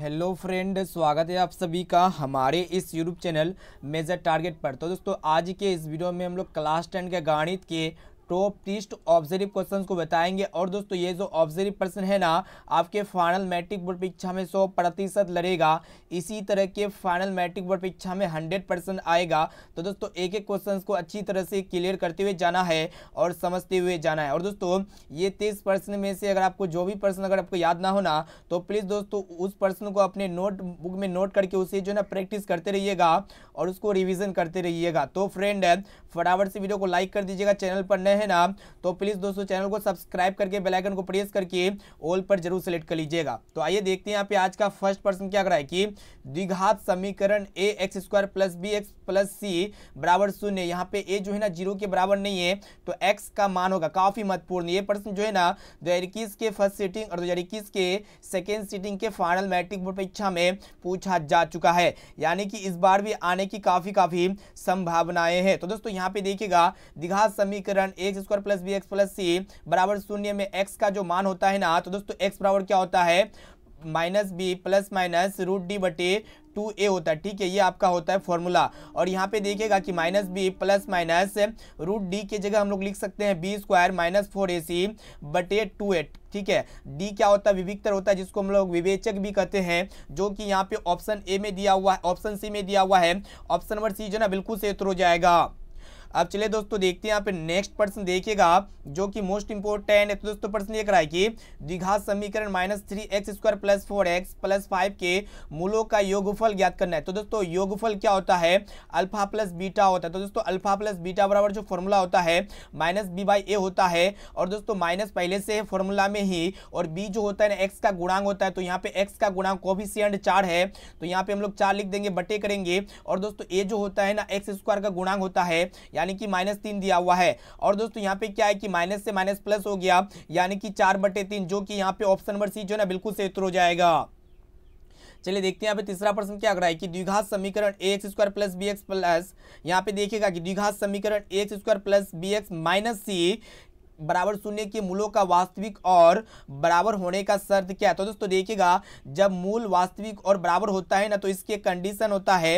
hello friend स्वागत है आप सभी का हमारे इस यूट्यूब चैनल मेजर टारगेट पर तो दोस्तों आज के इस वीडियो में हम लोग क्लास टेन के गणित के टॉप टीस्ट ऑब्जर्व क्वेश्चन को बताएंगे और दोस्तों ये जो ऑब्जर्व पर्सन है ना आपके फाइनल मैट्रिक बोर्ड परीक्षा में सौ प्रतिशत लड़ेगा इसी तरह के फाइनल मैट्रिक बोर्ड परीक्षा में हंड्रेड परसेंट आएगा तो दोस्तों एक एक क्वेश्चन को अच्छी तरह से क्लियर करते हुए जाना है और समझते हुए जाना है और दोस्तों ये तीस पर्सन में से अगर आपको जो भी पर्सन अगर आपको याद ना हो ना तो प्लीज़ दोस्तों उस पर्सन को अपने नोट बुक में नोट करके उसे जो है ना प्रैक्टिस करते रहिएगा और उसको रिविज़न करते रहिएगा तो फ्रेंड फटाफट से वीडियो को लाइक कर दीजिएगा चैनल पर नए हैं ना तो प्लीज़ दोस्तों चैनल को सब्सक्राइब करके बेलाइकन को प्रेस करके ऑल पर जरूर सेलेक्ट कर लीजिएगा तो आइए देखते हैं यहाँ पे आज का फर्स्ट पर्सन क्या कर रहा है कि द्विघात समीकरण A X square plus B X plus C बराबर शून्य यहाँ पे ए जो है ना जीरो के बराबर नहीं है तो एक्स का मान होगा काफ़ी महत्वपूर्ण ये प्रश्न जो है ना दो के फर्स्ट सीटिंग और दो के सेकेंड सीटिंग के फाइनल मैट्रिक बोर्ड परीक्षा में पूछा जा चुका है यानी कि इस बार भी आने की काफ़ी काफ़ी संभावनाएं हैं तो दोस्तों यहाँ पे देखिएगा द्विघात समीकरण A X square plus B X plus C बराबर शून्य में एक्स का जो मान होता है ना तो दोस्तों एक्स बराबर क्या होता है minus B plus minus root D बटे टू ए होता है ठीक है ये आपका होता है फॉर्मूला और यहाँ पे देखिएगा कि minus B plus minus root D की जगह हम लोग लिख सकते हैं B square minus four A C बटे टू ए ठीक है डी क्या होता है विभिक्तर होता है जिसको हम लोग विवेचक भी कहते हैं जो कि यहाँ पे ऑप्शन ए में दिया हुआ है ऑप्शन सी में दिया हुआ है ऑप्शन नंबर सी जो ना बिल्कुल से हो जाएगा अब चले दोस्तों देखते हैं यहाँ पे नेक्स्ट प्रश्न देखिएगा आप जो कि मोस्ट इंपोर्टेंट है तो दोस्तों प्रश्न ये कराए कि द्विघात समीकरण minus three X square plus four X plus five के मूलों का योगफल ज्ञात करना है तो दोस्तों योगफल क्या होता है अल्फा प्लस बीटा होता है तो दोस्तों अल्फा प्लस बीटा बराबर जो फॉर्मूला होता है माइनस बी बाई ए होता है और दोस्तों माइनस पहले से फॉर्मूला में ही और बी जो होता है ना एक्स का गुणांग होता है तो यहाँ पे एक्स का गुणांग कोफिशियंट चार है तो यहाँ पे हम लोग चार लिख देंगे बटे करेंगे और दोस्तों ए जो होता है ना एक्स स्क्वायर का गुणांग होता है यानी कि माइनस तीन दिया हुआ है और दोस्तों यहाँ पे क्या है कि माइनस से माइनस प्लस हो गया यानी कि चार बटे तीन जो कि यहाँ पे ऑप्शन नंबर सी जो है ना बिल्कुल से उत्तर हो जाएगा चलिए देखते हैं यहाँ पे तीसरा प्रश्न क्या कर रहा है कि द्विघात समीकरण A X square plus B X plus यहाँ पे देखिएगा कि द्विघात समीकरण A X square plus B X minus C बराबर शून्य के मूलों का वास्तविक और बराबर होने का शर्त क्या है तो दोस्तों देखिएगा जब मूल वास्तविक और बराबर होता है ना तो इसके कंडीशन होता है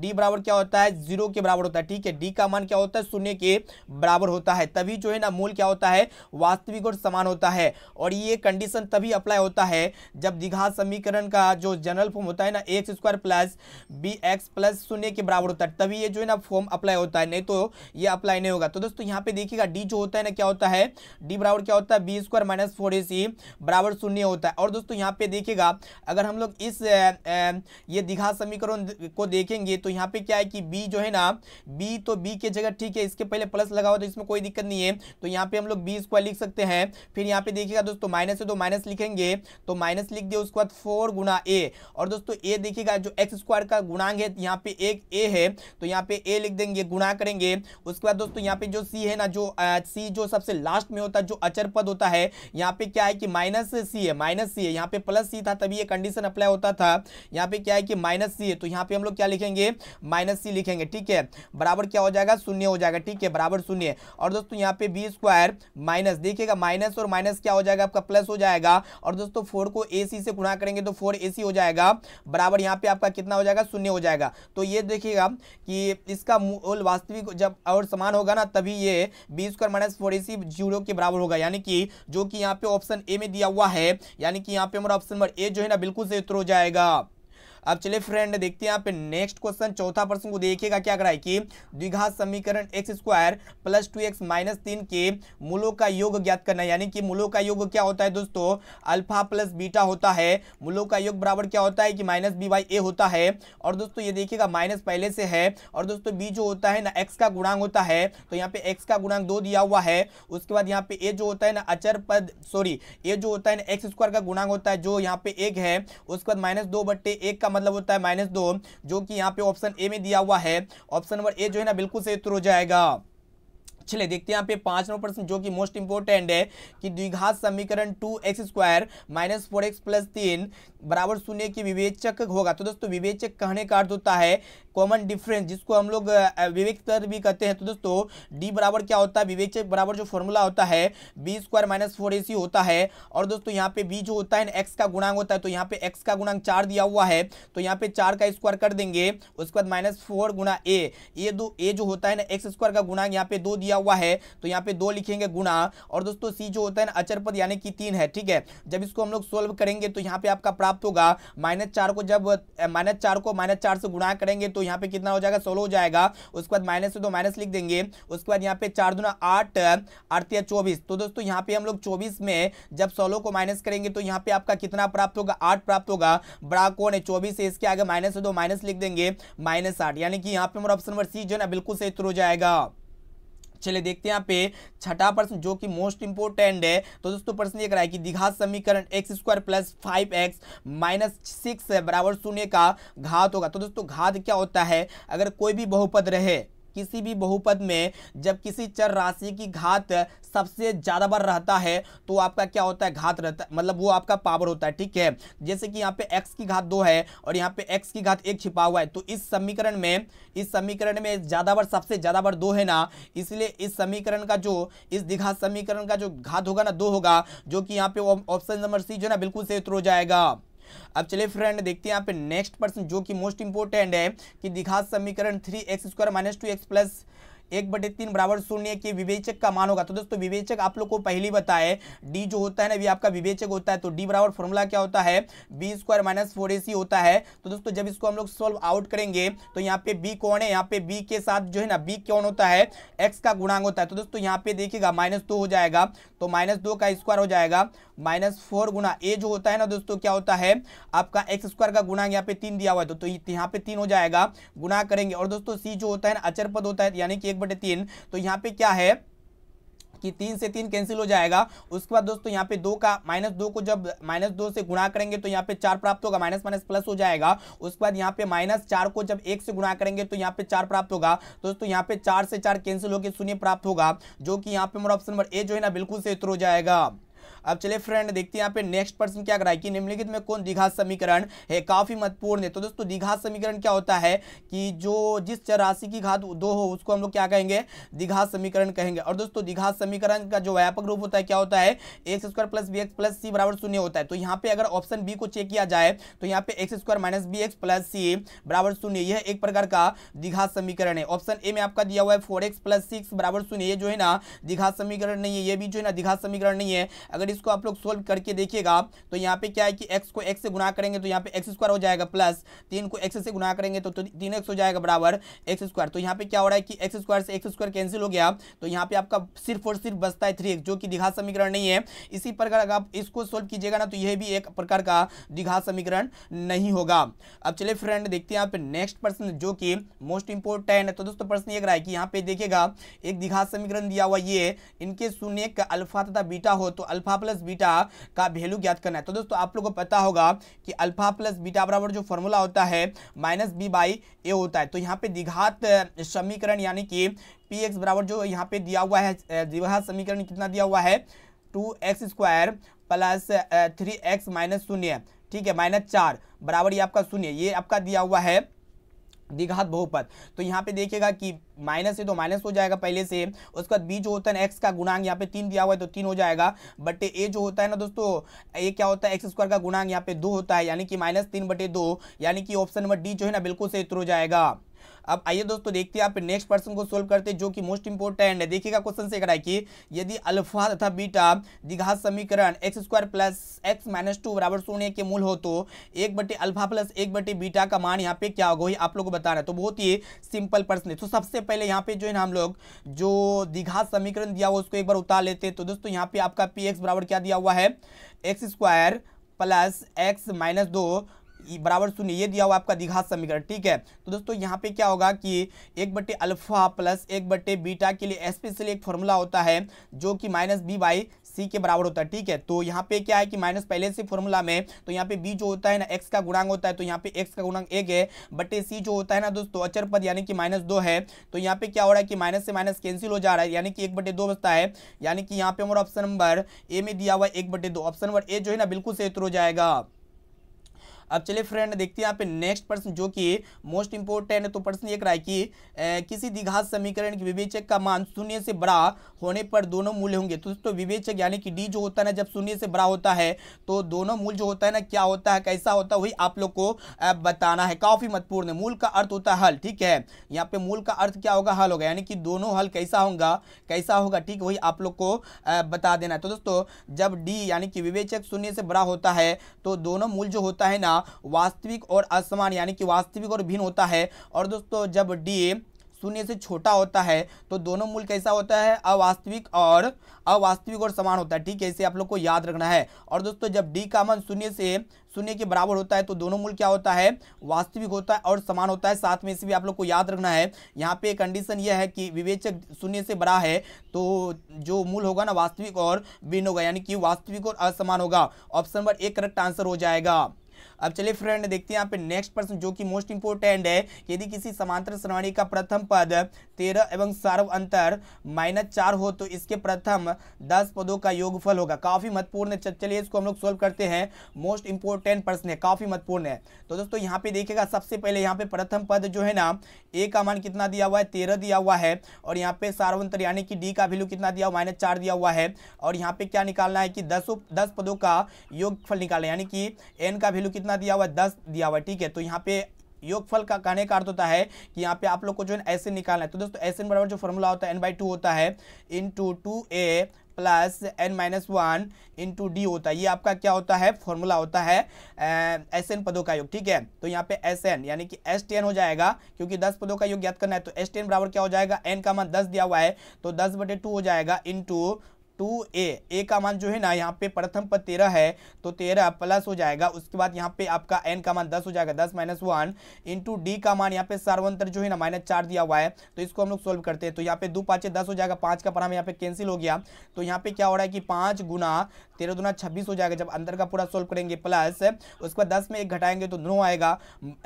डी बराबर क्या होता है जीरो के बराबर होता है ठीक है डी का मान क्या होता है शून्य के बराबर होता है तभी जो है ना मूल क्या होता है वास्तविक और समान होता है और ये कंडीशन तभी अप्लाई होता है जब दीघा समीकरण का जो जनरल फॉर्म होता है ना X square plus B X plus शून्य के बराबर होता है तभी ये जो है ना फॉर्म अप्लाई होता है नहीं तो ये अप्लाई नहीं होगा तो दोस्तों यहाँ पे देखिएगा डी जो होता है ना क्या होता है डी बराबर क्या होता है B square minus four A C बराबर शून्य होता है और दोस्तों यहाँ पे देखिएगा अगर हम लोग इस ये दिघा समीकरण को देखेंगे तो यहाँ पे क्या है कि बी जो है ना बी तो बी के जगह ठीक है इसके पहले प्लस लगा हुआ तो इसमें कोई दिक्कत नहीं है तो यहाँ पे हम लोग बी स्क्वायर लिख सकते हैं फिर यहाँ पे देखिएगा दोस्तों माइनस है तो माइनस लिखेंगे तो माइनस लिख दिया उसके बाद फोर गुना ए और दोस्तों ए देखिएगा जो एक्स स्क्वायर का गुणांग है यहाँ पे एक ए है तो यहाँ पे ए लिख देंगे गुणा करेंगे उसके बाद दोस्तों यहाँ पे जो सी है ना जो सी जो सबसे लास्ट में होता है जो अचर पद होता है यहाँ पे क्या है कि माइनस सी है माइनस सी है यहाँ पे प्लस सी था तभी ये कंडीशन अप्लाई होता था यहाँ पे क्या है कि माइनस सी है तो यहाँ पे हम लोग क्या लिखेंगे माइनस सी लिखेंगे ठीक है बराबर क्या हो जाएगा शून्य हो जाएगा ठीक है बराबर शून्य और दोस्तों यहाँ पे बी स्क्वायर माइनस देखिएगा माइनस और माइनस क्या हो जाएगा आपका प्लस हो जाएगा और दोस्तों फोर को ए से गुणा करेंगे तो फोर ए हो जाएगा बराबर यहाँ पे आपका कितना हो जाएगा शून्य हो जाएगा तो ये देखिएगा कि इसका मूल वास्तविक जब और समान होगा ना तभी ये B square minus four A zero के बराबर होगा यानी कि जो कि यहाँ पे ऑप्शन ए में दिया हुआ है यानी कि यहाँ पे हमारा ऑप्शन नंबर ए जो है ना बिल्कुल से उत्तर हो जाएगा अब चलिए फ्रेंड देखते हैं यहाँ पे नेक्स्ट क्वेश्चन चौथा प्रश्न को देखिएगा क्या कराए कि द्विघात समीकरण X square plus two X minus तीन के मूलों का योग ज्ञात करना यानी कि मूलों का योग क्या होता है दोस्तों अल्फा प्लस बीटा होता है मूलों का योग बराबर क्या होता है कि माइनस बी बाई ए होता है और दोस्तों ये देखिएगा माइनस पहले से है और दोस्तों बी जो होता है ना एक्स का गुणांग होता है तो यहाँ पे एक्स का गुणांग दो दिया हुआ है उसके बाद यहाँ पे ए जो होता है ना अचर पद सॉरी ए जो होता है ना एक्स स्क्वायर का गुणांग होता है जो यहाँ पे एक है उसके बाद माइनस दो बट्टे एक का मतलब होता है माइनस दो जो कि यहाँ पे ऑप्शन ए में दिया हुआ है ऑप्शन नंबर ए जो है ना बिल्कुल से उत्तर हो जाएगा चले देखते हैं पे पांच नंबर प्रश्न जो कि मोस्ट इंपोर्टेंट है कि द्विघात समीकरण two X square minus four X plus तीन बराबर शून्य की विवेचक होगा तो दोस्तों विवेचक कहने का अर्थ होता है कॉमन डिफरेंस जिसको हम लोग विवेक भी कहते हैं तो दोस्तों डी बराबर क्या होता है विवेचक बराबर जो फॉर्मूला होता है B square minus four A C होता है और दोस्तों यहाँ पे बी जो होता है ना एक्स का गुणांग होता है तो यहाँ पे एक्स का गुणांग चार दिया हुआ है तो यहाँ पे चार का स्क्वायर कर देंगे उसके बाद माइनस फोर गुणा ए ये दो ए जो होता है ना एक्स स्क्वायर का गुणांग यहाँ पे दो दिया दिया हुआ है तो यहाँ पे दो लिखेंगे गुणा और दोस्तों सी जो होता है ना अचर पद यानी कि तीन है ठीक है जब इसको हम लोग सोल्व करेंगे तो यहाँ पे आपका प्राप्त होगा माइनस चार को जब माइनस चार को माइनस चार से गुणा करेंगे तो यहाँ पे कितना हो जाएगा सोलह हो जाएगा उसके बाद माइनस से तो माइनस लिख देंगे उसके बाद यहाँ पे चार दुना आठ आठतिया चौबीस तो दोस्तों यहाँ पे हम लोग चौबीस में जब सोलह को माइनस करेंगे तो यहाँ पे आपका कितना प्राप्त होगा आठ प्राप्त होगा बड़ा कौन है चौबीस है इसके आगे माइनस से दो माइनस लिख देंगे माइनस आठ यानी कि यहाँ पे हमारा ऑप्शन नंबर सी जो है ना बिल्कुल सही उत्तर हो जाएगा चलिए देखते हैं यहाँ पे छठा प्रश्न जो कि मोस्ट इंपोर्टेंट है तो दोस्तों प्रश्न ये कराए कि दीघात समीकरण X square plus five X minus six बराबर शून्य का घात होगा तो दोस्तों घात क्या होता है अगर कोई भी बहुपद रहे किसी भी बहुपद में जब किसी चर राशि की घात सबसे ज़्यादा बार रहता है तो आपका क्या होता है घात रहता है मतलब वो आपका पावर होता है ठीक है जैसे कि यहाँ पे x की घात दो है और यहाँ पे x की घात एक छिपा हुआ है तो इस समीकरण में इस समीकरण में ज़्यादा बार सबसे ज़्यादा बार दो है ना इसलिए इस समीकरण का जो इस दिघात समीकरण का जो घात होगा ना दो होगा जो कि यहाँ पे ऑप्शन नंबर सी जो है ना बिल्कुल सही उतर हो जाएगा अब चलिए फ्रेंड देखते हैं यहाँ पे नेक्स्ट पर्सन जो कि मोस्ट इंपोर्टेंट है कि दिखा समीकरण three X square minus two X plus एक बटे तीन बराबर शून्य के विवेचक का मान होगा तो दोस्तों विवेचक आप लोग को पहले बताए डी जो होता है ना ये आपका विवेचक होता है तो डी बराबर फॉर्मूला क्या होता है B square minus four A C होता है तो दोस्तों जब इसको हम लोग सोल्व आउट करेंगे तो यहाँ पे बी कौन है यहाँ पे बी के साथ जो है ना बी कौन होता है एक्स का गुणांग होता है तो दोस्तों यहाँ पे देखिएगा माइनस दो हो जाएगा तो माइनस दो का स्क्वायर हो जाएगा माइनस फोर गुना ए जो होता है ना दोस्तों क्या होता है आपका एक्स स्क्वायर का गुणांग यहाँ पे तीन दिया हुआ है तो, तो यहाँ पे तीन हो जाएगा गुणा करेंगे और दोस्तों सी जो होता है ना अचर पद होता है यानी कि एक बटे तीन तो यहाँ पे क्या है कि तीन से तीन कैंसिल हो जाएगा उसके बाद दोस्तों यहाँ पे दो का माइनस दो को जब माइनस दो से गुणा करेंगे तो यहाँ पे चार प्राप्त होगा माइनस माइनस प्लस हो जाएगा उसके बाद यहाँ पे माइनस चार को जब एक से गुणा करेंगे तो यहाँ पे चार प्राप्त होगा दोस्तों यहाँ पे चार से चार कैंसिल होकर शून्य प्राप्त होगा जो कि यहाँ पे मेरा ऑप्शन नंबर ए जो है ना बिल्कुल से उत्तर हो जाएगा अब चले फ्रेंड देखते हैं यहाँ पे नेक्स्ट पर्सन क्या कराए कि निम्नलिखित में कौन दीघा समीकरण है काफी महत्वपूर्ण है तो दोस्तों दीघा समीकरण क्या होता है कि जो जिस चर की घात दो हो उसको हम लोग क्या कहेंगे दीघा समीकरण कहेंगे और दोस्तों दीघा समीकरण का जो व्यापक रूप होता है क्या होता है X square plus B X plus C बराबर शून्य होता है तो यहाँ पे अगर ऑप्शन बी को चेक किया जाए तो यहाँ पे X square minus B X plus C बराबर शून्य यह एक प्रकार का दीघा समीकरण है ऑप्शन ए में आपका दिया हुआ है फोर एक्स प्लस सिक्स बराबर शून्य ये जो है ना दीघा समीकरण नहीं है ये भी जो है ना दीघा समीकरण नहीं है अगर इसको आप लोग सोल्व करके देखिएगा तो यहाँ पे क्या है कि एक्स को एक्स से गुना करेंगे तो यहाँ पे एक्स स्क्वायर हो जाएगा प्लस तीन को एक्स से गुना करेंगे तो, तो तीन एक्स हो जाएगा बराबर एक्स स्क्वायर तो यहाँ पे क्या हो रहा है कि एक्स स्क्वायर से एक्स स्क्वायर कैंसिल हो गया तो यहाँ पे आपका सिर्फ और सिर्फ बचता है थ्री जो कि दिघा समीकरण नहीं है इसी प्रकार अगर आप इसको सोल्व कीजिएगा ना तो यह भी एक प्रकार का दिघा समीकरण नहीं होगा अब चले फ्रेंड देखते हैं यहाँ पे नेक्स्ट प्रश्न जो कि मोस्ट इंपोर्टेंट है तो दोस्तों प्रश्न ये रहा है कि यहाँ पे देखिएगा एक दिघा समीकरण दिया हुआ ये इनके शून्य का अल्फा तथा बीटा हो तो अल्फा प्लस बीटा का वैल्यू ज्ञात करना है तो दोस्तों आप लोगों को पता होगा कि अल्फा प्लस बीटा बराबर जो फॉर्मूला होता है माइनस बी बाई ए होता है तो यहाँ पे दिघात समीकरण यानी कि पी एक्स बराबर जो यहाँ पे दिया हुआ है दिघात समीकरण कितना दिया हुआ है two X square plus three X minus शून्य ठीक है माइनस चार बराबर ये आपका शून्य ये आपका दिया हुआ है द्विघात बहुपद तो यहाँ पे देखिएगा कि माइनस है तो माइनस हो जाएगा पहले से उसके बाद बी जो होता है एक्स का गुणांग यहाँ पे तीन दिया हुआ है तो तीन हो जाएगा बटे ए जो होता है ना दोस्तों ए क्या होता है एक्स स्क्वायर का गुणांग यहाँ पे दो होता है यानी कि माइनस तीन बटे दो यानी कि ऑप्शन नंबर डी जो है ना बिल्कुल से उतर हो जाएगा अब आइए दोस्तों देखते हैं आप नेक्स्ट पर्सन को सोल्व करते हैं जो कि मोस्ट इंपोर्टेंट है देखिएगा क्वेश्चन से कराए कि यदि अल्फा तथा बीटा दिघात समीकरण X square plus X minus two बराबर शून्य के मूल हो तो एक बटे अल्फा प्लस एक बटे बीटा का मान यहाँ पे क्या होगा वही आप लोग को बताना है तो बहुत ही सिंपल पर्सन है तो सबसे पहले यहाँ पे जो है ना हम लोग जो दिघात समीकरण दिया हुआ उसको एक बार उतार लेते हैं तो दोस्तों यहाँ पे आपका पी बराबर क्या दिया हुआ है X square plus X minus दो बराबर शून्य ये दिया हुआ आपका दिघात समीकरण ठीक है तो दोस्तों यहाँ पे क्या होगा कि एक बट्टे अल्फा प्लस एक बट्टे बीटा के लिए स्पेशली एक फॉर्मूला होता है जो कि माइनस बी बाई सी के बराबर होता है ठीक है तो यहाँ पे क्या है कि माइनस पहले से फॉर्मूला में तो यहाँ पे बी जो होता है ना एक्स का गुणांग होता है तो यहाँ पे एक्स का गुणांग एक है बटे सी जो होता है ना दोस्तों अचर पद यानी कि माइनस दो है तो यहाँ पे क्या हो रहा है कि माइनस से माइनस कैंसिल हो जा रहा है यानी कि एक बटे दो बचता है यानी कि यहाँ पे हमारा ऑप्शन नंबर ए में दिया हुआ एक बटे दो ऑप्शन नंबर ए जो है ना बिल्कुल सही उतर हो जाएगा अब चलिए फ्रेंड देखते हैं यहाँ पे नेक्स्ट प्रश्न जो कि मोस्ट इंपोर्टेंट तो प्रश्न एक रहा है कि किसी दीघा समीकरण के विवेचक का मान शून्य से बड़ा होने पर दोनों मूल्य होंगे तो, दोस्तों विवेचक यानी कि डी जो होता है ना जब शून्य से बड़ा होता है तो दोनों मूल जो होता है ना क्या होता है कैसा होता है वही आप लोग को बताना है काफ़ी महत्वपूर्ण है मूल का अर्थ होता है हल ठीक है यहाँ पे मूल का अर्थ क्या होगा हल होगा यानी कि दोनों हल कैसा होगा कैसा होगा ठीक वही आप लोग को बता देना है तो दोस्तों जब डी यानी कि विवेचक शून्य से बड़ा होता है तो दोनों मूल जो होता है ना होना वास्तविक और असमान यानी कि वास्तविक और भिन्न होता है और दोस्तों जब डी शून्य से छोटा होता है तो दोनों मूल कैसा होता है अवास्तविक और अवास्तविक और समान होता है ठीक है इसे आप लोग को याद रखना है और दोस्तों जब डी का मन शून्य से शून्य के बराबर होता है तो दोनों मूल क्या होता है वास्तविक होता है और समान होता है साथ में इसे भी आप लोग को याद रखना है यहाँ पे कंडीशन यह है कि विवेचक शून्य से बड़ा है तो जो मूल होगा ना वास्तविक और भिन्न होगा यानी कि वास्तविक और असमान होगा ऑप्शन नंबर एक करेक्ट आंसर हो जाएगा अब चलिए फ्रेंड देखते हैं यहाँ पे नेक्स्ट प्रश्न जो कि मोस्ट इंपोर्टेंट है यदि किसी समांतर श्रेणी का प्रथम पद तेरह एवं सार्व अंतर माइनस चार हो तो इसके प्रथम दस पदों का योगफल होगा काफी महत्वपूर्ण है चलिए इसको हम लोग सोल्व करते हैं मोस्ट इंपोर्टेंट प्रश्न है काफी महत्वपूर्ण है तो दोस्तों यहाँ पे देखिएगा सबसे पहले यहाँ पे प्रथम पद जो है ना ए का मान कितना दिया हुआ है तेरह दिया हुआ है और यहाँ पे सार्वंतर यानी कि डी का वैल्यू कितना दिया हुआ माइनस चार दिया हुआ है और यहाँ पे क्या निकालना है कि दसों दस पदों का योगफल निकालना यानी कि एन का वैल्यू कितना कितना दिया हुआ है दस दिया हुआ ठीक है तो यहाँ पे योगफल का कहने का अर्थ होता है कि यहाँ पे आप लोग को जो है एस निकालना है तो दोस्तों एस बराबर जो फॉर्मूला होता है एन बाई टू होता है into two A plus N minus one into D होता है ये आपका क्या होता है फॉर्मूला होता है एस एन पदों का योग ठीक है तो यहाँ पे एस एन यानी कि एस टेन हो जाएगा क्योंकि दस पदों का योग ज्ञात करना है तो एस टेन बराबर क्या हो जाएगा एन का मान दस दिया हुआ है तो दस बटे टू हो जाएगा इन टू टू ए ए का मान जो है ना यहाँ पे प्रथम पद तेरह है तो तेरह प्लस हो जाएगा उसके बाद यहाँ पे आपका एन का मान दस हो जाएगा दस माइनस वन इंटू डी का मान यहाँ पे सर्वंतर जो है ना माइनस चार दिया हुआ है तो इसको हम लोग सोल्व करते हैं तो यहाँ पे दो पाँचे दस हो जाएगा पाँच का पराम यहाँ पे कैंसिल हो गया तो यहाँ पे क्या हो रहा है कि पाँच गुना तेरह दुना छब्बीस हो जाएगा जब अंदर का पूरा सोल्व करेंगे प्लस उसके बाद दस में एक घटाएंगे तो नौ आएगा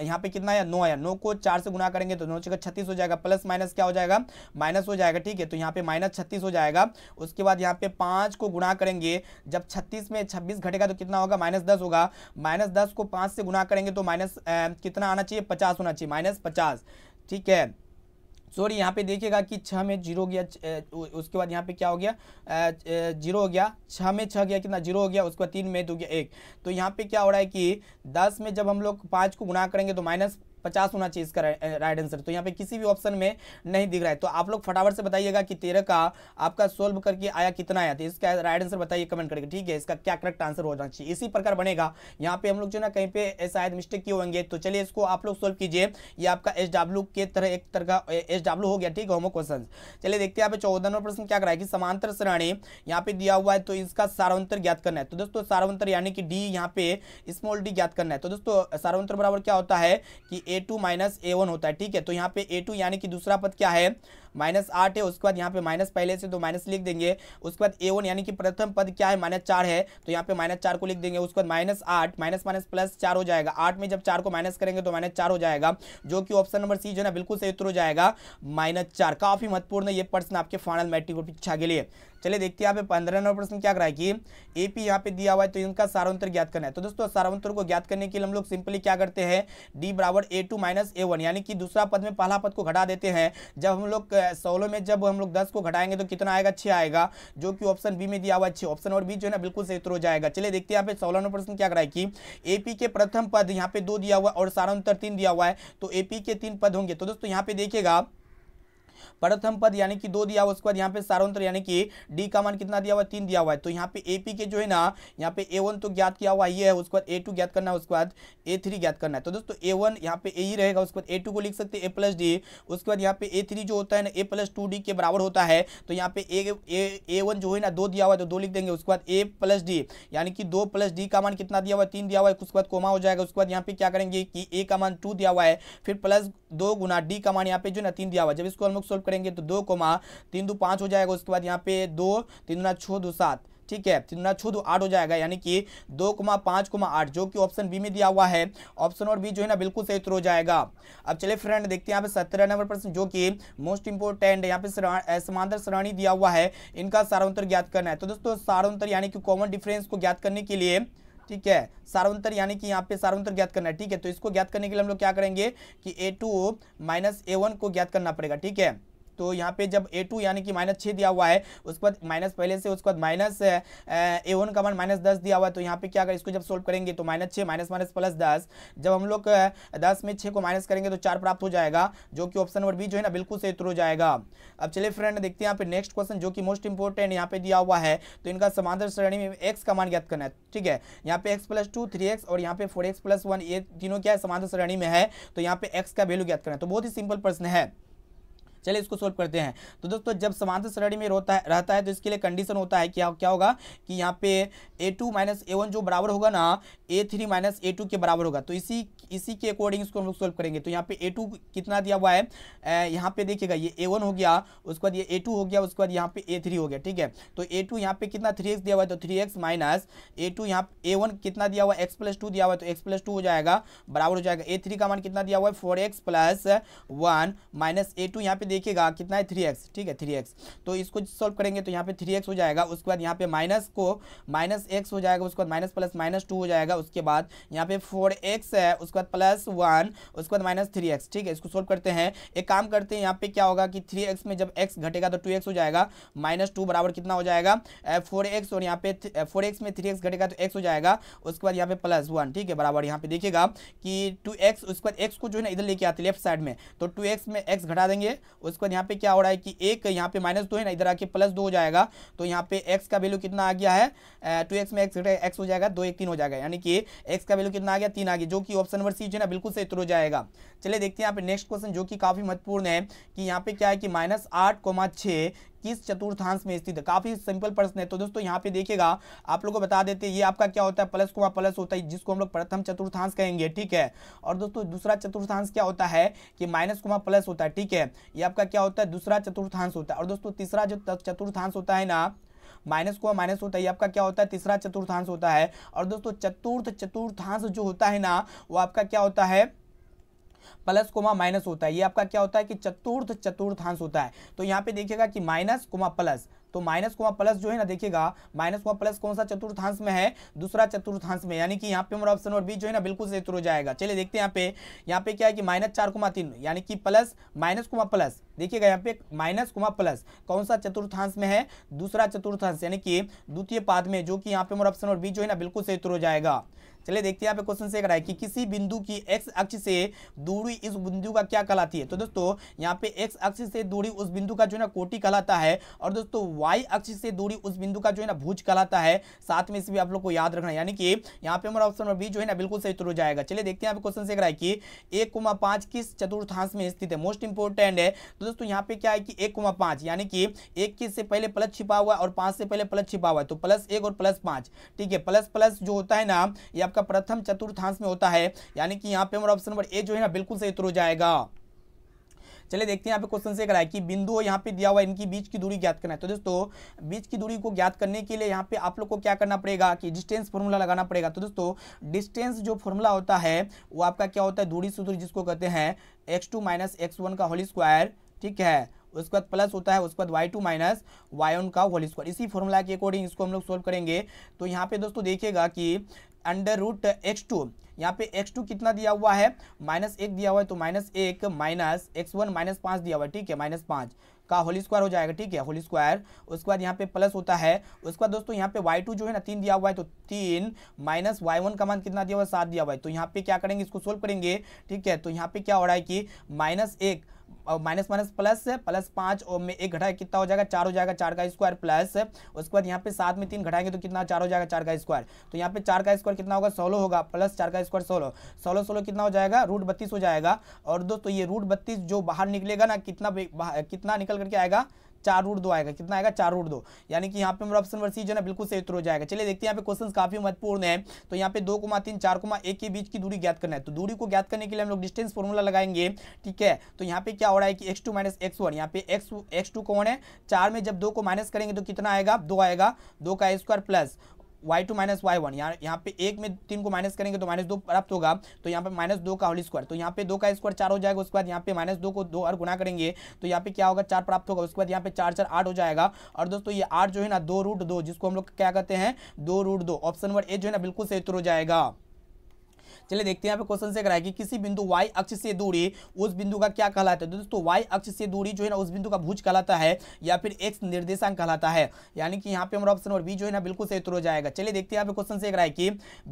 यहाँ पे कितना आया नौ आया नौ को चार से गुना करेंगे तो नौ जगह छत्तीस हो जाएगा प्लस माइनस क्या हो जाएगा माइनस हो जाएगा ठीक है तो यहाँ पे माइनस छत्तीस हो जाएगा उसके बाद यहाँ यहाँ पे पाँच को गुणा करेंगे जब छत्तीस में छब्बीस घटेगा तो कितना होगा माइनस दस होगा माइनस दस को पाँच से गुणा करेंगे तो माइनस कितना आना चाहिए पचास होना चाहिए माइनस पचास ठीक है सॉरी यहाँ पे देखिएगा कि छः में जीरो गया उसके बाद यहाँ पे क्या हो गया जीरो हो गया छः में छः गया कितना जीरो हो गया उसके बाद तीन में दो गया एक तो यहाँ पे क्या हो रहा है कि दस में जब हम लोग पाँच को गुणा करेंगे तो माइनस पचास होना चाहिए इसका राइट आंसर तो यहाँ पे किसी भी ऑप्शन में नहीं दिख रहा है तो आप लोग फटाफट से बताइएगा कि तेरह का आपका सोल्व करके आया कितना आया तो इसका राइट आंसर बताइए कमेंट करके ठीक है इसका क्या करेक्ट आंसर हो जाना चाहिए इसी प्रकार बनेगा यहाँ पे हम लोग जो ना कहीं पे शायद मिस्टेक किए होंगे तो चलिए इसको आप लोग सोल्व कीजिए ये आपका डब्ल्यू के तरह एक तरह का एस हो गया ठीक है होमो क्वेश्चन चलिए देखते हैं यहाँ पे चौदह नंबर प्रश्न क्या करा है कि समांतर श्रेणी यहाँ पे दिया हुआ है तो इसका सारवंतर ज्ञात करना है तो दोस्तों सारवंतर यानी कि डी यहाँ पे स्मॉल डी ज्ञात करना है तो दोस्तों सारवंतर बराबर क्या होता है कि A two minus A one होता है ठीक है तो यहाँ पे ए टू यानी कि दूसरा पद क्या है माइनस आठ है उसके बाद यहाँ पे माइनस पहले से तो माइनस लिख देंगे उसके बाद ए वन यानी कि प्रथम पद क्या है माइनस चार है तो यहाँ पे माइनस चार को लिख देंगे उसके बाद माइनस आठ माइनस माइनस प्लस चार हो जाएगा आठ में जब चार को माइनस करेंगे तो माइनस चार हो जाएगा जो कि ऑप्शन नंबर सी जो है बिल्कुल सही उत्तर हो जाएगा माइनस चार काफ़ी महत्वपूर्ण ये प्रश्न आपके फाइनल मैट्रिक परीक्षा के लिए चलिए देखते हैं यहाँ पे पंद्रह नंबर प्रश्न क्या कराए कि ए पी यहाँ पे दिया हुआ है तो इनका सारांतर ज्ञात करना है तो दोस्तों सारांतर को ज्ञात करने के लिए हम लोग सिंपली क्या करते हैं डी बराबर A two minus A one यानी कि दूसरा पद में पहला पद को घटा देते हैं जब हम लोग सोलह में जब हम लोग दस को घटाएंगे तो कितना आएगा छः आएगा जो कि ऑप्शन बी में दिया हुआ छः ऑप्शन और बी जो है ना बिल्कुल सही उत्तर हो जाएगा चलिए देखते हैं यहाँ पे सोलह प्रश्न क्या कराए कि एपी के प्रथम पद यहाँ पे दो दिया हुआ और सारा उत्तर तीन दिया हुआ है तो एपी के तीन पद होंगे तो दोस्तों यहाँ पे देखिएगा आप प्रथम पद यानी कि दो दिया हुआ उसके बाद यहाँ पे सारोंतर यानी कि डी का मान कितना दिया हुआ है तीन दिया हुआ है तो यहाँ पे ए पी के जो है ना यहाँ पे ए वन तो ज्ञात किया हुआ ये है उसके बाद ए टू ज्ञात करना है उसके बाद ए थ्री ज्ञात करना है तो दोस्तों ए वन यहाँ पे ए ही रहेगा उसके बाद ए टू को लिख सकते हैं ए प्लस डी उसके बाद यहाँ पे ए थ्री जो होता है ना ए प्लस टू डी के बराबर होता है तो यहाँ पे ए वन जो है ना दो दिया हुआ है तो दो लिख देंगे उसके बाद ए प्लस डी यानी कि दो प्लस डी का मान कितना दिया हुआ है तीन दिया हुआ है उसके बाद कोमा हो जाएगा उसके बाद यहाँ पे क्या करेंगे कि ए का मान टू दिया हुआ है फिर प्लस दो गुना डी का मान यहाँ पे जो ना तीन दिया हुआ जब इसको हम लोग सोल्व करेंगे तो दो कोमा तीन दो पाँच हो जाएगा उसके बाद यहाँ पे दो तीन दुना छः दो सात ठीक है तीन दुना छः दो आठ हो जाएगा यानी कि दो कुमा पाँच कुमा आठ जो कि ऑप्शन बी में दिया हुआ है ऑप्शन और बी जो है ना बिल्कुल सही उत्तर हो जाएगा अब चले फ्रेंड देखते हैं यहाँ पे सत्रह नंबर प्रश्न जो कि मोस्ट इंपोर्टेंट यहाँ पे समांतर श्रेणी दिया हुआ है इनका सारा ज्ञात करना है तो दोस्तों सारा यानी कि कॉमन डिफरेंस को ज्ञात करने के लिए ठीक है सार्वंतर यानी कि यहाँ पे सार्वंतर ज्ञात करना है ठीक है तो इसको ज्ञात करने के लिए हम लोग क्या करेंगे कि A two minus A one को ज्ञात करना पड़ेगा ठीक है तो यहाँ पे जब ए टू यानी कि माइनस छः दिया हुआ है उसके बाद माइनस पहले से उसके बाद माइनस ए वन का मान माइनस दस दिया हुआ है तो यहाँ पे क्या अगर इसको जब सोल्व करेंगे तो माइनस छः माइनस माइनस प्लस दस जब हम लोग दस में छः को माइनस करेंगे तो चार प्राप्त हो जाएगा जो कि ऑप्शन नंबर बी जो है ना बिल्कुल से हो जाएगा अब चलिए फ्रेंड देखते हैं यहाँ पे नेक्स्ट क्वेश्चन जो कि मोस्ट इंपॉर्टेंट यहाँ पे दिया हुआ है तो इनका समांतर श्रेणी में एक्स का मान ज्ञात करना है ठीक है यहाँ पे X plus two three X और यहाँ पे फोर एक्स प्लस वन ये तीनों क्या है समांतर श्रेणी में है तो यहाँ पे एक्स का वैल्यू ज्ञात करना है तो बहुत ही सिंपल प्रश्न है चलिए इसको सोल्व करते हैं तो दोस्तों जब समांतर श्रेणी में रहता है रहता है तो इसके लिए कंडीशन होता है क्या क्या होगा कि यहाँ पे A two minus A one जो बराबर होगा ना A three minus A two के बराबर होगा तो इसी इसी के अकॉर्डिंग इसको हम लोग सोल्व करेंगे तो यहाँ पे ए टू कितना दिया हुआ है यहाँ पे देखिएगा ये ए वन हो गया उसके बाद ये ए टू हो गया उसके बाद यहाँ पे ए थ्री हो गया ठीक है तो ए टू यहाँ पे कितना थ्री एक्स दिया हुआ है तो three X minus A two यहाँ ए वन कितना दिया हुआ है एक्स प्लस टू दिया हुआ है तो एक्स प्लस टू हो जाएगा बराबर हो जाएगा ए थ्री का मान कितना दिया हुआ है four X plus one minus A two यहाँ पे देखिएगा कितना है थ्री एक्स ठीक है थ्री एक्स तो इसको सॉल्व करेंगे तो यहाँ पे थ्री एक्स हो जाएगा उसके बाद यहाँ पे माइनस को माइनस एक्स हो जाएगा उसके बाद माइनस प्लस माइनस टू हो जाएगा उसके बाद यहाँ पे फोर एक्स है उसके बाद प्लस वन उसके बाद माइनस थ्री एक्स ठीक है इसको सोल्व करते हैं एक काम करते हैं यहाँ पे क्या होगा कि थ्री एक्स में जब एक्स घटेगा तो टू एक्स हो जाएगा माइनस टू बराबर कितना हो जाएगा फोर एक्स और यहाँ पे फोर एक्स में थ्री एक्स घटेगा तो एक्स हो जाएगा उसके बाद यहाँ पे प्लस वन ठीक है बराबर यहाँ पे देखिएगा कि टू एक्स उसके बाद एक्स को जो है ना इधर लेके आते लेफ्ट साइड में तो टू एक्स में एक्स घटा देंगे उसके बाद यहाँ पे क्या हो रहा है कि एक यहाँ पे माइनस दो है ना इधर आके प्लस दो हो जाएगा तो यहाँ पे एक्स का वैल्यू कितना आ गया है टू एक्स में एक्स एक्स हो जाएगा दो एक तीन हो जाएगा यानी कि एक्स का वैल्यू कितना आ गया तीन आ गया जो कि ऑप्शन नंबर सी जो है ना बिल्कुल से उतर हो जाएगा चलिए देखते हैं यहाँ पे नेक्स्ट क्वेश्चन जो कि काफ़ी महत्वपूर्ण है कि यहाँ पे क्या है कि माइनस आठ किस चतुर्थांश में स्थित है काफी सिंपल प्रश्न है तो दोस्तों यहाँ पे देखिएगा आप लोगों को बता देते हैं ये आपका क्या होता है प्लस कुमा प्लस होता है जिसको हम लोग प्रथम चतुर्थांश कहेंगे ठीक है और दोस्तों दूसरा चतुर्थांश क्या होता है कि माइनस कुमा प्लस होता है ठीक है ये आपका क्या होता है दूसरा चतुर्थांश होता है और दोस्तों तीसरा जो चतुर्थांश होता है ना माइनस को माइनस होता है ये आपका क्या होता है तीसरा चतुर्थांश होता है और दोस्तों चतुर्थ चतुर्थांश जो होता है ना वो आपका क्या होता है प्लस कोमा माइनस होता है ये आपका क्या होता है कि चतुर्थ चतुर्थांश होता है तो यहाँ पे देखिएगा कि माइनस कोमा प्लस तो माइनस कोमा प्लस जो है ना देखिएगा माइनस कोमा प्लस कौन सा चतुर्थांश में है दूसरा चतुर्थांश में यानी कि यहाँ पे हमारा ऑप्शन और बी जो है ना बिल्कुल से हो जाएगा चलिए देखते हैं यहाँ पे यहाँ पे क्या है कि माइनस चार कोमा तीन यानी कि प्लस माइनस कोमा प्लस देखिएगा यहाँ पे माइनस कोमा प्लस कौन सा चतुर्थांश में है दूसरा चतुर्थांश यानी कि द्वितीय पाद में जो कि यहाँ पे हमारा ऑप्शन और बी जो है ना बिल्कुल से हो जाएगा चलिए देखते हैं पे क्वेश्चन से कराए कि किसी बिंदु की एक्स अक्ष से दूरी इस बिंदु का क्या कहलाती है तो दोस्तों यहाँ पे एक्स अक्ष से दूरी उस बिंदु का जो है ना कोटी कहलाता है और दोस्तों वाई अक्ष से दूरी उस बिंदु का जो है ना भूज कहलाता है साथ में इसे भी आप लोग को याद रखना यानी कि यहाँ पे हमारा ऑप्शन नंबर बी जो है ना बिल्कुल सही हो जाएगा चलिए देखते हैं यहाँ क्वेश्चन से कराए कि एक कुमा पांच किस चतुर्थांश में स्थित है मोस्ट इंपोर्टेंट है तो दोस्तों यहाँ पे क्या है कि एक कुमा यानी कि एक किस से पहले प्लस छिपा हुआ और पांच से पहले प्लस छिपा हुआ है तो प्लस एक और प्लस पांच ठीक है प्लस प्लस जो होता है ना ये आपका आपका प्रथम चतुर्थांश में होता है यानी कि यहाँ पे हमारा ऑप्शन नंबर ए जो है ना बिल्कुल सही उत्तर हो जाएगा चलिए देखते हैं यहाँ पे क्वेश्चन से करा है कि बिंदु और यहाँ पे दिया हुआ है इनकी बीच की दूरी ज्ञात करना है तो दोस्तों बीच की दूरी को ज्ञात करने के लिए यहाँ पे आप लोग को क्या करना पड़ेगा कि डिस्टेंस फॉर्मूला लगाना पड़ेगा तो दोस्तों डिस्टेंस जो फॉर्मूला होता है वो आपका क्या होता है दूरी सूत्र जिसको कहते हैं X two minus X one का होली स्क्वायर ठीक है उसके बाद प्लस होता है उसके बाद Y two minus Y one का होल स्क्वायर इसी फॉर्मूला के अकॉर्डिंग इसको हम लोग सोल्व करेंगे तो यहाँ पे दोस्तों देखिएगा कि अंडर रूट एक्स टू यहाँ पे एक्स टू कितना दिया हुआ है माइनस एक दिया हुआ है तो माइनस एक माइनस एक्स वन माइनस पाँच दिया हुआ है ठीक है माइनस पाँच का होल स्क्वायर हो जाएगा ठीक है होल स्क्वायर उसके बाद यहाँ पे प्लस होता है उसके बाद दोस्तों यहाँ पे वाई टू जो है ना तीन दिया हुआ है तो तीन माइनस वाई वन का मान कितना दिया हुआ है सात दिया हुआ है तो यहाँ पे क्या करेंगे इसको सोल्व करेंगे ठीक है तो यहाँ पे क्या हो रहा है कि माइनस एक माइनस माइनस प्लस है प्लस पाँच में एक घटाया कितना हो जाएगा चार हो जाएगा चार का स्क्वायर प्लस उसके बाद यहाँ पे सात में तीन घटाएंगे तो कितना चार हो जाएगा चार का स्क्वायर तो यहाँ पे चार का स्क्वायर कितना होगा सोलह होगा प्लस चार का स्क्वायर सोलह सोलह सोलह कितना हो जाएगा रूट बत्तीस हो जाएगा और दोस्तों ये रूट बत्तीस जो बाहर निकलेगा ना कितना कितना निकल करके आएगा चार रूट दो आएगा कितना आएगा चार रूट दो यानी कि यहाँ पे मेरा ऑप्शन नंबर सी जो है बिल्कुल सही उत्तर हो जाएगा चलिए देखते हैं यहाँ पे क्वेश्चन काफी महत्वपूर्ण है तो यहाँ पे दो कुमा तीन चार कुमा एक के बीच की दूरी ज्ञात करना है तो दूरी को ज्ञात करने के लिए हम लोग डिस्टेंस फॉर्मूला लगाएंगे ठीक है तो यहाँ पे क्या हो रहा है कि X two minus X one यहाँ पे एक्स एक्स टू कौन है चार में जब दो को माइनस करेंगे तो कितना आएगा दो आएगा दो का square plus Y two minus Y one यहाँ यहाँ पे एक में तीन को माइनस करेंगे तो माइनस दो प्राप्त होगा तो यहाँ पे माइनस दो का होली स्क्वायर तो यहाँ पे दो का स्क्वायर चार हो जाएगा उसके बाद यहाँ पे माइनस दो को दो और गुना करेंगे तो यहाँ पे क्या होगा चार प्राप्त होगा उसके बाद यहाँ पे चार चार आठ हो जाएगा और दोस्तों ये आठ जो है ना दो रूट दो जिसको हम लोग क्या कहते हैं दो रूट दो ऑप्शन नंबर ए जो है ना बिल्कुल सही उत्तर हो जाएगा चलिए देखते हैं यहाँ पे क्वेश्चन से कराया कि किसी बिंदु वाई अक्ष से दूरी उस बिंदु का क्या कहलाता है दोस्तों वाई अक्ष से दूरी जो है ना उस बिंदु का भूज कहलाता है या फिर एक्स निर्देशांक कहलाता है यानी कि यहाँ पे हमारा ऑप्शन और बी जो है ना बिल्कुल सही हो जाएगा चलिए देखते हैं यहाँ पे क्वेश्चन से कराया कि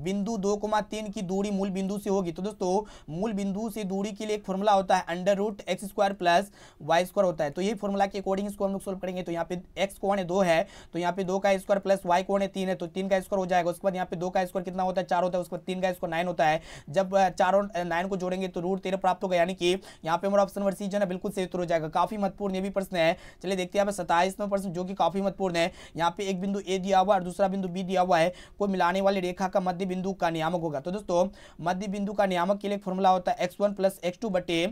बिंदु दो की दूरी मूल बिंदु से होगी तो दोस्तों मूल बिंदु से दूरी के लिए एक फॉर्मूला होता है under root X square plus Y square होता है तो यही फॉर्मूला के अकॉर्डिंग इसको हम लोग सोल्व करेंगे तो यहाँ पे एक्स कौन है दो है तो यहाँ पे दो का स्क्वायर प्लस वाई कौन है तीन है तो तीन का स्क्वायर हो जाएगा उसके बाद यहाँ पे दो का स्क्वायर कितना होता है चार होता है उसके बाद तीन का स्क्वायर नाइन होता है जब चारों नाइन को जोड़ेंगे तो रूट तेरह प्राप्त होगा यानी कि यहाँ पे हमारा ऑप्शन नंबर सी जो है बिल्कुल सही उत्तर हो जाएगा काफी महत्वपूर्ण ये भी प्रश्न है चलिए देखते हैं यहाँ नंबर प्रश्न जो कि काफी महत्वपूर्ण है यहाँ पे एक बिंदु ए दिया हुआ और दूसरा बिंदु बी दिया हुआ है को मिलाने वाली रेखा का मध्य बिंदु का नियामक होगा तो दोस्तों मध्य बिंदु का नियामक के लिए फॉर्मूला होता है X one plus X two बटे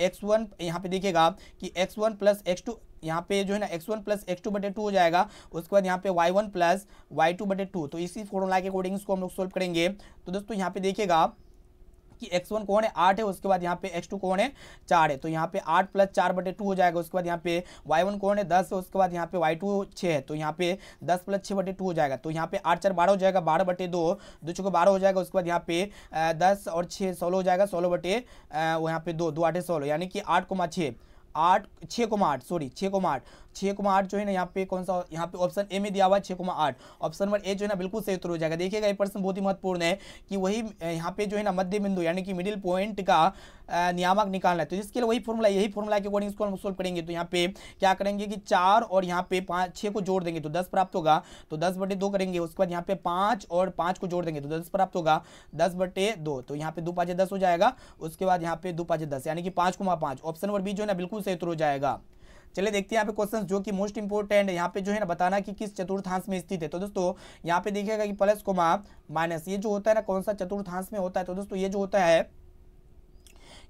एक्स वन यहाँ पे देखिएगा कि X one plus X two यहाँ पे जो है ना X one plus X two बटे टू हो जाएगा उसके बाद यहाँ पे Y one plus Y two बटे टू तो इसी फॉर्मूला के अकॉर्डिंग इसको हम लोग सोल्व करेंगे तो दोस्तों यहाँ पे देखिएगा कि एक्स वन कौन है आठ है उसके बाद यहाँ पे एक्स टू कौन है चार है तो यहाँ पे आठ प्लस चार बटे टू हो जाएगा उसके बाद यहाँ पे वाई वन कौन है दस है उसके बाद यहाँ पे वाई टू छः है तो यहाँ पे दस प्लस छः बटे टू हो जाएगा तो यहाँ पे आठ चार बारह हो जाएगा बारह बटे दो दो चौको बारह हो जाएगा उसके बाद यहाँ पे दस और छः सोलह हो जाएगा सोलह बटे यहाँ पे दो दो आठे सोलह यानी कि आठ कोमा छः आठ छः कोमा आठ सॉरी छः कोमा आठ छह कोमा आठ जो है ना यहाँ पे कौन सा यहाँ पे ऑप्शन ए में दिया हुआ है छह कोमा आठ ऑप्शन नंबर ए जो है ना बिल्कुल सही उत्तर हो जाएगा देखिएगा ये प्रश्न बहुत ही महत्वपूर्ण है कि वही यहाँ पे जो है ना मध्य बिंदु यानी कि मिडिल पॉइंट का नियामक निकालना है तो जिसके लिए वही फॉर्मूला यही फॉर्मूला के अकॉर्डिंग इसको हम सोल्व करेंगे तो यहाँ पे क्या करेंगे कि चार और यहाँ पे पाँच छः को जोड़ देंगे तो दस प्राप्त होगा तो दस बटे दो करेंगे उसके बाद यहाँ पे पाँच और पाँच को जोड़ देंगे तो दस प्राप्त होगा दस बटे दो तो यहाँ पे दो पाँच दस हो जाएगा उसके बाद यहाँ पे दो पाँच दस यानी कि पाँच कुमा पाँच ऑप्शन नंबर बी जो है ना बिल्कुल सही उत्तर हो जाएगा चलिए देखते हैं यहाँ पे क्वेश्चन जो कि मोस्ट इंपोर्टेंट है यहाँ पे जो है ना बताना कि किस चतुर्थांश में स्थित है तो दोस्तों यहाँ पे देखिएगा कि प्लस कोमा माइनस ये जो होता है ना कौन सा चतुर्थांश में होता है तो दोस्तों ये जो होता है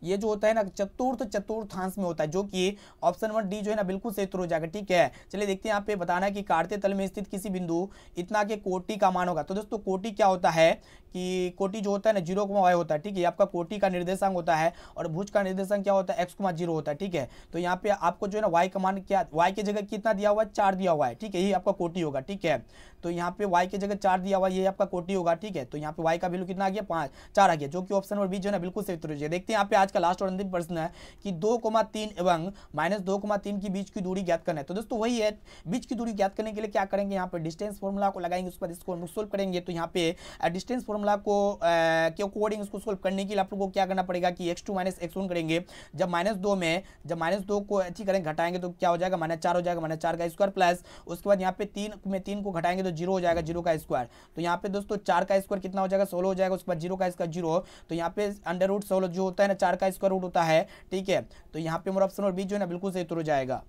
ये जो होता है ना चतुर्थ चतुर्थांश में होता है जो कि ऑप्शन वन डी जो है ना बिल्कुल से उत्तर हो जाएगा ठीक है चलिए देखते हैं यहाँ पे बताना है कि कार्ते तल में स्थित किसी बिंदु इतना के कोटि का मान होगा तो दोस्तों कोटि क्या होता है कि कोटि जो होता है ना जीरो कुमा वाई होता है ठीक है आपका कोटि का निर्देशांक होता है और भुज का निर्देशांक क्या होता है एक्स कुमा जीरो होता है ठीक है तो यहाँ पे आपको जो है ना वाई का मान क्या वाई की जगह कितना दिया हुआ है चार दिया हुआ है ठीक है ये आपका कोटि होगा ठीक है तो यहाँ पे वाई की जगह चार दिया हुआ ये आपका कोटि होगा ठीक है तो यहाँ पे वाई का वैल्यू कितना आ गया पाँच चार आ गया जो कि ऑप्शन नंबर बी जो है ना बिल्कुल सही उत्तर हो देखते हैं यहाँ पे आज का लास्ट और अंतिम प्रश्न है कि दो कोमा तीन एवं माइनस दो कोमा तीन की बीच की दूरी ज्ञात करना है तो दोस्तों वही है बीच की दूरी ज्ञात करने के लिए क्या करेंगे यहाँ पर डिस्टेंस फॉर्मूला को लगाएंगे उस पर इसको सोल्व करेंगे तो यहाँ पे डिस्टेंस फॉर्मूला को के अकॉर्डिंग उसको सोल्व करने के लिए आप लोग को क्या करना पड़ेगा कि X two minus X one करेंगे जब माइनस दो में जब माइनस दो को अच्छी करेंगे घटाएंगे तो क्या हो जाएगा माइनस चार हो जाएगा माइनस चार का स्क्वायर प्लस उसके बाद यहाँ पे तीन में तीन को घटाएंगे तो जीरो हो जाएगा जीरो का स्क्वायर तो यहाँ पे दोस्तों चार का स्क्वायर कितना हो जाएगा सोलह हो जाएगा उसके बाद जीरो का स्क्वायर जीरो तो यहाँ पे अंडर रूट सोलह जो होता है ना चार का स्क्वायर रूट होता है ठीक है तो यहाँ पे मोर ऑप्शन और बी जो है ना बिल्कुल सही तुर जाएगा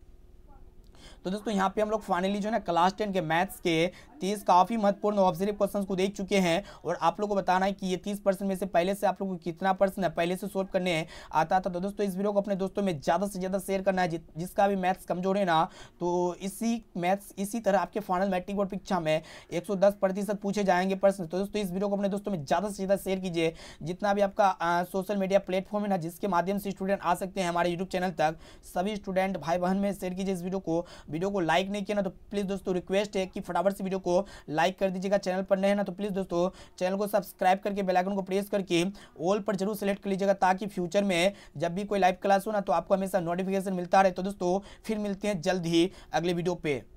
तो दोस्तों यहाँ पे हम लोग फाइनली जो है क्लास टेन के मैथ्स के तीस काफ़ी महत्वपूर्ण ऑब्जर्व क्वेश्चन को देख चुके हैं और आप लोग को बताना है कि ये तीस परसेंट में से पहले से आप लोगों को कितना परसेंट है पहले से सोल्व करने आता था तो दोस्तों इस वीडियो को अपने दोस्तों में ज़्यादा से ज़्यादा शेयर करना है जिसका भी मैथ्स कमजोर है ना तो इसी मैथ्स इसी तरह आपके फाइनल मैट्रिक बोर्ड परीक्षा में एक प्रतिशत पूछे जाएंगे पर्सन तो दोस्तों इस वीडियो को अपने दोस्तों में ज़्यादा से ज़्यादा शेयर कीजिए जितना भी आपका सोशल मीडिया प्लेटफॉर्म है ना जिसके माध्यम से स्टूडेंट आ सकते हैं हमारे यूट्यूब चैनल तक सभी स्टूडेंट भाई बहन में शेयर कीजिए इस वीडियो को वीडियो को लाइक नहीं किया ना तो प्लीज़ दोस्तों रिक्वेस्ट है कि फटाफट से वीडियो को लाइक कर दीजिएगा चैनल पर नए हैं ना तो प्लीज़ दोस्तों चैनल को सब्सक्राइब करके बेलाइकन को प्रेस करके ऑल पर जरूर सेलेक्ट कर लीजिएगा ताकि फ्यूचर में जब भी कोई लाइव क्लास हो ना तो आपको हमेशा नोटिफिकेशन मिलता रहे तो दोस्तों फिर मिलते हैं जल्द ही अगले वीडियो पर